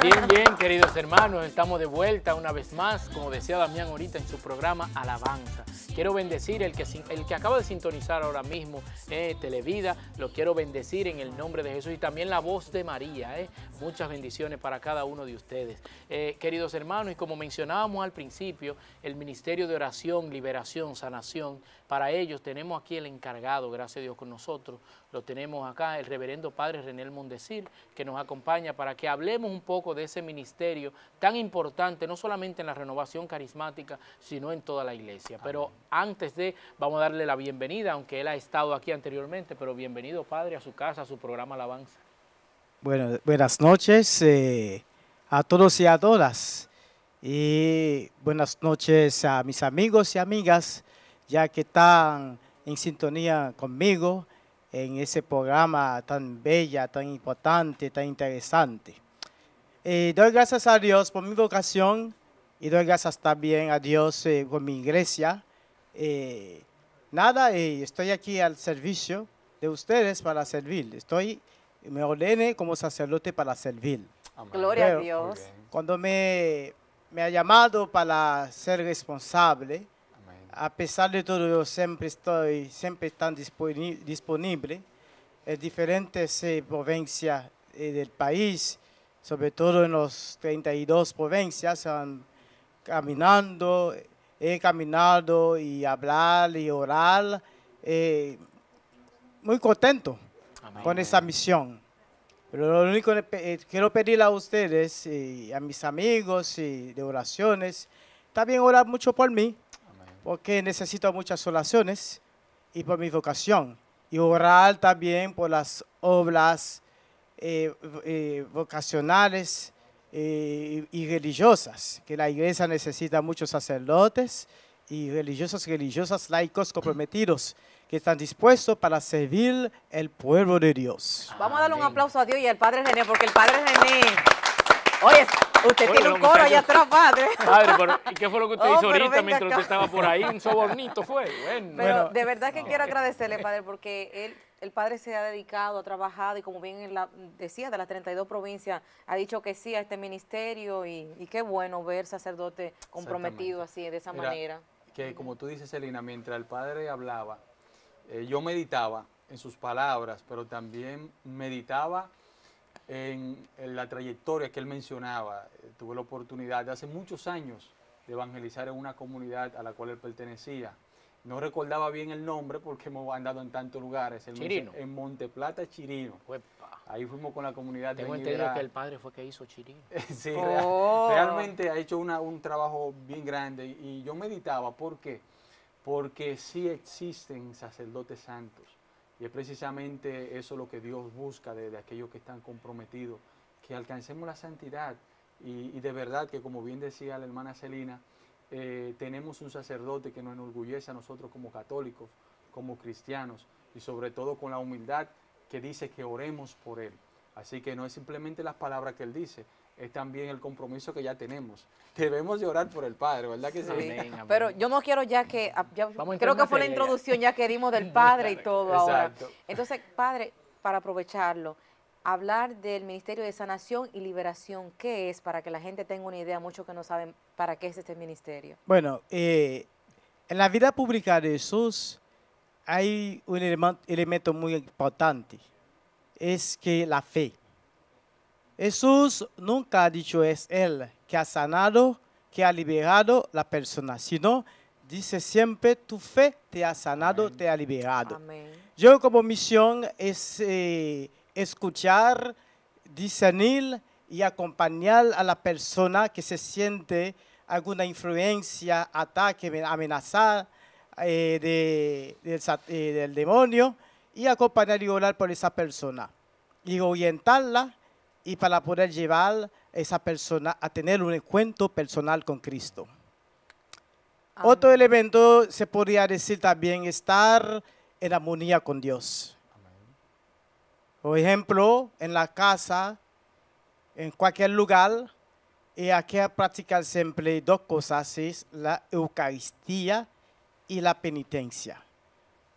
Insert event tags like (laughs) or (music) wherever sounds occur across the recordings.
Bien, bien, queridos hermanos, estamos de vuelta una vez más, como decía Damián ahorita en su programa Alabanza quiero bendecir el que, el que acaba de sintonizar ahora mismo eh, Televida, lo quiero bendecir en el nombre de Jesús y también la voz de María. Eh. Muchas bendiciones para cada uno de ustedes. Eh, queridos hermanos, y como mencionábamos al principio, el Ministerio de Oración, Liberación, Sanación, para ellos tenemos aquí el encargado, gracias a Dios con nosotros, lo tenemos acá, el reverendo Padre René Mondesir, que nos acompaña para que hablemos un poco de ese ministerio tan importante, no solamente en la renovación carismática, sino en toda la iglesia. Pero antes de, vamos a darle la bienvenida, aunque él ha estado aquí anteriormente, pero bienvenido padre a su casa, a su programa Alabanza. Bueno, buenas noches eh, a todos y a todas. Y buenas noches a mis amigos y amigas, ya que están en sintonía conmigo en ese programa tan bella, tan importante, tan interesante. Eh, doy gracias a Dios por mi vocación y doy gracias también a Dios eh, por mi iglesia, eh, nada, eh, estoy aquí al servicio de ustedes para servir. Estoy, me ordené como sacerdote para servir. Gloria a Dios. Cuando me, me, ha llamado para ser responsable, a pesar de todo, yo siempre estoy, siempre tan disponible en diferentes provincias eh, del país, sobre todo en las 32 provincias, están caminando, he eh, caminado y hablar y orar. Eh, muy contento con esa misión. Pero lo único que eh, quiero pedir a ustedes y a mis amigos y de oraciones, también orar mucho por mí, porque necesito muchas oraciones y por mi vocación. Y orar también por las obras vocacionales eh, y religiosas, que la iglesia necesita muchos sacerdotes y religiosas, religiosas laicos comprometidos que están dispuestos para servir el pueblo de Dios. Vamos a darle un aplauso a Dios y al Padre René, porque el Padre René... Oye, usted tiene un coro allá atrás, padre. Padre, ¿y qué fue lo que usted (laughs) oh, hizo ahorita mientras usted estaba por ahí? Un sobornito fue. Bueno. Pero de verdad que quiero agradecerle, padre, porque él el padre se ha dedicado, ha trabajado y como bien la, decía, de las 32 provincias, ha dicho que sí a este ministerio y, qué bueno ver sacerdote comprometido así, de esa manera. Que como tú dices, Selina, mientras el padre hablaba, eh, yo meditaba en sus palabras, pero también meditaba en, la trayectoria que él mencionaba. Eh, tuve la oportunidad de hace muchos años de evangelizar en una comunidad a la cual él pertenecía, no recordaba bien el nombre porque hemos andado en tantos lugares. el Chirino. en Monteplata, Chirino. Ahí fuimos con la comunidad Tengo de entendido que el padre fue que hizo Chirino. (laughs) sí, oh. realmente ha hecho un trabajo bien grande. Y yo meditaba, ¿por qué? Porque sí existen sacerdotes santos. Y es precisamente eso lo que Dios busca de, aquellos que están comprometidos, que alcancemos la santidad. y de verdad que, como bien decía la hermana Celina, eh, tenemos un sacerdote que nos enorgullece a nosotros como católicos, como cristianos y sobre todo con la humildad que dice que oremos por Él. Así que no es simplemente las palabras que Él dice, es también el compromiso que ya tenemos. (laughs) Debemos de orar por el Padre, ¿verdad que sí? Pero yo no quiero ya que, ah, creo que fue la introducción ya que dimos del (laughs) Padre y todo Exacto. ahora. Entonces, Padre, para aprovecharlo, hablar del Ministerio de Sanación y Liberación. ¿Qué es? Para que la gente tenga una idea, muchos que no saben para qué es este ministerio. Bueno, eh, en la vida pública de Jesús hay un elemento, muy importante, es que la fe. Jesús nunca ha dicho es Él que ha sanado, que ha liberado la persona, sino dice siempre tu fe te ha sanado, te ha liberado. Yo como misión es... Eh, escuchar, discernir y acompañar a la persona que se siente alguna influencia, ataque, amenazada eh, eh, del, demonio y acompañar y orar por esa persona y orientarla y para poder llevar a esa persona a tener un encuentro personal con Cristo. Otro elemento se podría decir también estar en armonía con Dios. Por ejemplo, en la casa, en cualquier lugar, hay que practicar siempre dos cosas, es la Eucaristía y la penitencia,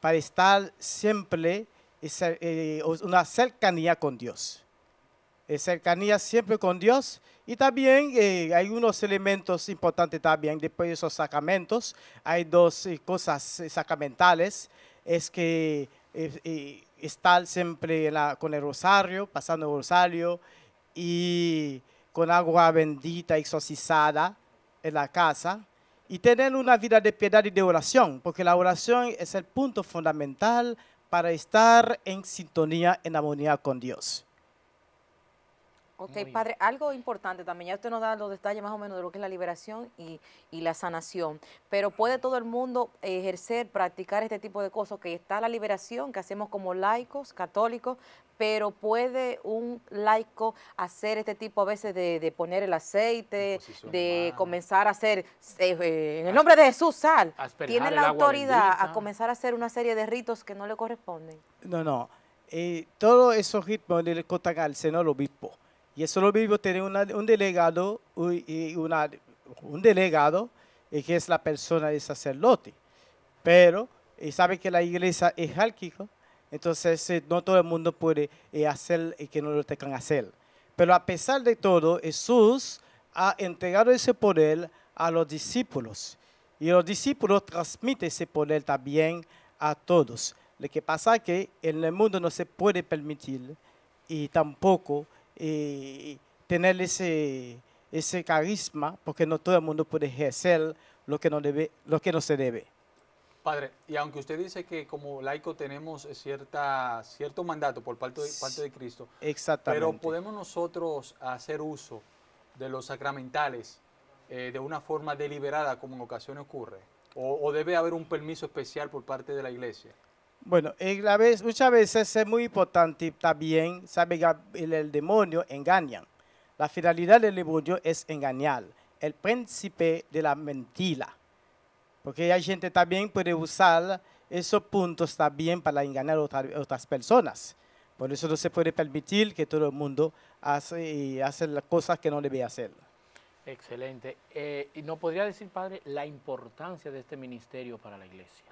para estar siempre en eh, una cercanía con Dios. Eh, cercanía siempre con Dios y también eh, hay unos elementos importantes también después de esos sacramentos. Hay dos cosas sacramentales, es que estar siempre con el rosario, pasando el rosario y con agua bendita exorcizada en la casa y tener una vida de piedad y de oración, porque la oración es el punto fundamental para estar en sintonía, en armonía con Dios. Ok, padre, algo importante también, ya usted nos da los detalles más o menos de lo que es la liberación y, la sanación, pero puede todo el mundo ejercer, practicar este tipo de cosas, que está la liberación que hacemos como laicos, católicos, pero puede un laico hacer este tipo a veces de, poner el aceite, de comenzar a hacer, eh, eh, en el nombre de Jesús, sal. Tiene la autoridad a comenzar a hacer una serie de ritos que no le corresponden. No, no. Eh, todos esos ritmos del el se seno el obispo. Y eso solo vivo tiene un delegado y un delegado que es la persona de sacerdote. Pero y sabe que la iglesia es jerárquica, entonces eh, no todo el mundo puede eh, hacer y eh, que no lo tengan hacer. Pero a pesar de todo, Jesús ha entregado ese poder a los discípulos. Y los discípulos transmiten ese poder también a todos. Lo que pasa es que en el mundo no se puede permitir y tampoco y eh, tener ese, ese carisma, porque no todo el mundo puede ejercer lo que no, debe, lo que no se debe. Padre, y aunque usted dice que como laico tenemos cierta, cierto mandato por parte de, parte de Cristo, Exactamente. pero podemos nosotros hacer uso de los sacramentales eh, de una forma deliberada como en ocasiones ocurre, o debe haber un permiso especial por parte de la iglesia. Bueno, la vez, muchas veces es muy importante también sabe que el, demonio engaña. La finalidad del demonio es engañar, el príncipe de la mentira. Porque hay gente también puede usar esos puntos también para engañar a otras personas. Por eso no se puede permitir que todo el mundo hace, eh, hace las cosas que no debe hacer. Excelente. Eh, no podría decir, padre, la importancia de este ministerio para la iglesia?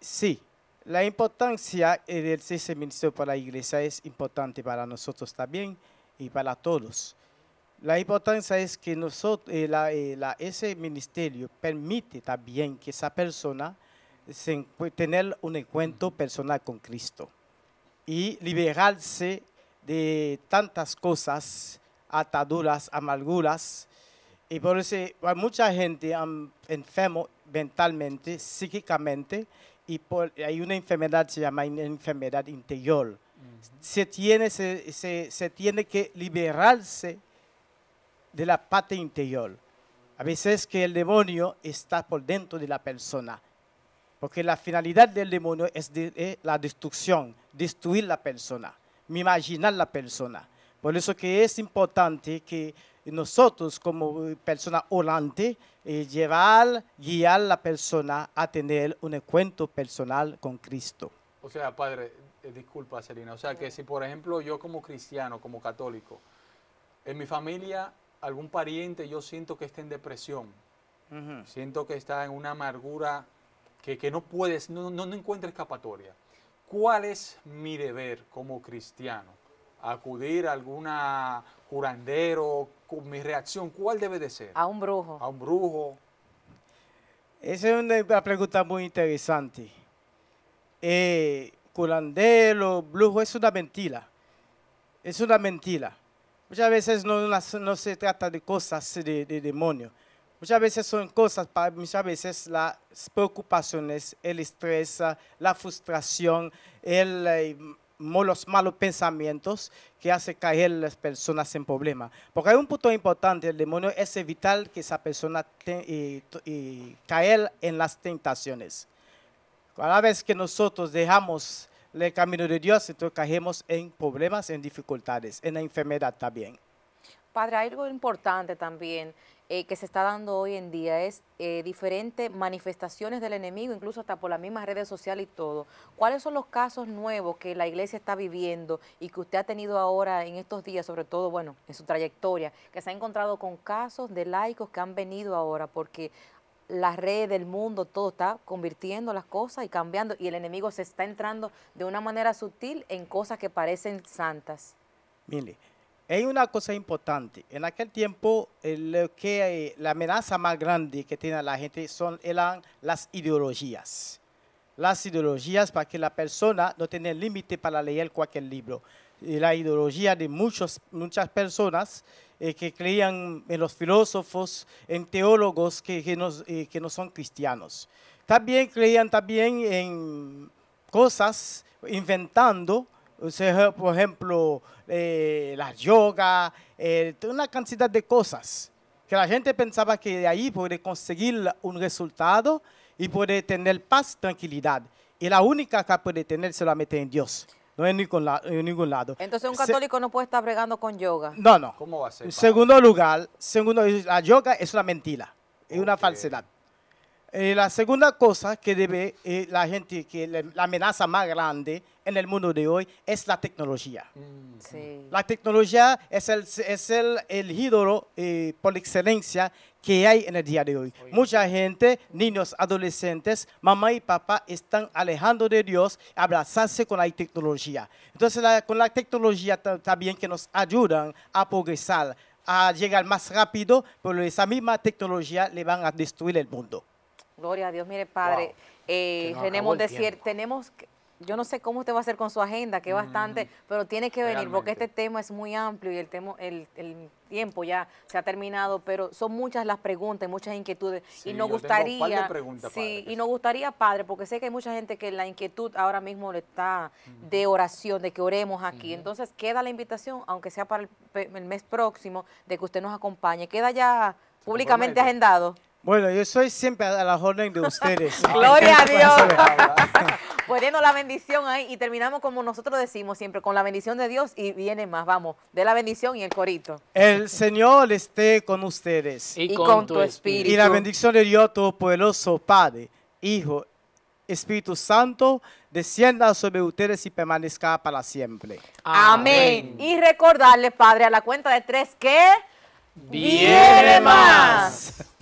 Sí, la importancia eh, de ese ministerio para la iglesia es importante para nosotros también y para todos. La importancia es que nosotros, eh, eh, ese ministerio permite también que esa persona se, tener un encuentro personal con Cristo y liberarse de tantas cosas, ataduras, amarguras y por eso hay mucha gente enferma mentalmente, psíquicamente, y hay una enfermedad, se llama enfermedad interior. Mm. se, tiene, se, tiene que liberarse de la parte interior. A veces que el demonio está por dentro de la persona, porque la finalidad del demonio es, eh, la destrucción, destruir la persona, imaginar la persona. Por eso que es importante que y nosotros como eh, persona orante eh, llevar, guiar a la persona a tener un encuentro personal con Cristo. O sea, padre, eh, disculpa, Selina, o sea que si por ejemplo yo como cristiano, como católico, en mi familia algún pariente yo siento que está en depresión, siento que está en una amargura que, no puedes, no, no, no encuentra escapatoria. ¿Cuál es mi deber como cristiano? acudir a algún curandero, mi reacción, ¿cuál debe de ser? A un brujo. A un brujo. Esa es una pregunta muy interesante. Eh, brujo, es una mentira. Es una mentira. Muchas veces no, se trata de cosas de, demonio. Muchas veces son cosas, muchas veces las preocupaciones, el estrés, la frustración, el... Eh, los malos pensamientos que hace caer las personas en problemas. Porque hay un punto importante, el demonio es evitar que esa persona y, caer en las tentaciones. Cada vez que nosotros dejamos el camino de Dios, entonces caemos en problemas, en dificultades, en la enfermedad también. Padre, algo importante también eh, que se está dando hoy en día es eh, diferentes manifestaciones del enemigo, incluso hasta por las mismas redes sociales y todo. ¿Cuáles son los casos nuevos que la iglesia está viviendo y que usted ha tenido ahora en estos días, sobre todo, bueno, en su trayectoria, que se ha encontrado con casos de laicos que han venido ahora? Porque las redes del mundo, todo está convirtiendo las cosas y cambiando y el enemigo se está entrando de una manera sutil en cosas que parecen santas. Mire, hay una cosa importante. En aquel tiempo, lo que, eh, la amenaza más grande que tenía la gente son, eran las ideologías. Las ideologías para que la persona no tenga límite para leer cualquier libro. Y la ideología de muchos, muchas personas eh, que creían en los filósofos, en teólogos que, que, no eh, son cristianos. También creían también en cosas inventando por ejemplo, eh, la yoga, eh, una cantidad de cosas que la gente pensaba que de ahí puede conseguir un resultado y puede tener paz, tranquilidad. Y la única que puede tener se la mete en Dios, no en ningún, lado. Entonces un católico no puede estar bregando con yoga. No, no. ¿Cómo va a ser? En segundo lugar, segundo, la yoga es una mentira, es una falsedad. Eh, la segunda cosa que debe eh, la gente, que la, amenaza más grande en el mundo de hoy es la tecnología. Mm, la tecnología es el, es ídolo eh, por excelencia que hay en el día de hoy. Mucha gente, niños, adolescentes, mamá y papá están alejando de Dios, abrazarse con la tecnología. Entonces, con la tecnología también que nos ayudan a progresar, a llegar más rápido, pero esa misma tecnología le van a destruir el mundo. Gloria a Dios, mire, padre, eh, tenemos, decir, tenemos, yo no sé cómo usted va a hacer con su agenda, que es mm. bastante, pero tiene que venir, porque este tema es muy amplio y el, tema, el, tiempo ya se ha terminado, pero son muchas las preguntas, muchas inquietudes, y nos gustaría, sí, y nos gustaría, padre, porque sé que hay mucha gente que la inquietud ahora mismo le está de oración, de que oremos aquí, entonces queda la invitación, aunque sea para el, el mes próximo, de que usted nos acompañe, queda ya públicamente agendado. Bueno, yo soy siempre a la orden de ustedes. (laughs) Gloria a Dios. (laughs) Poniendo la bendición ahí y terminamos como nosotros decimos siempre, con la bendición de Dios y viene más, vamos, de la bendición y el corito. El Señor esté con ustedes. Y, con, tu espíritu. Y la bendición de Dios Todopoderoso, Padre, Hijo, Espíritu Santo, descienda sobre ustedes y permanezca para siempre. Amén. Amén. Y recordarle, Padre, a la cuenta de tres que... ¡Viene más!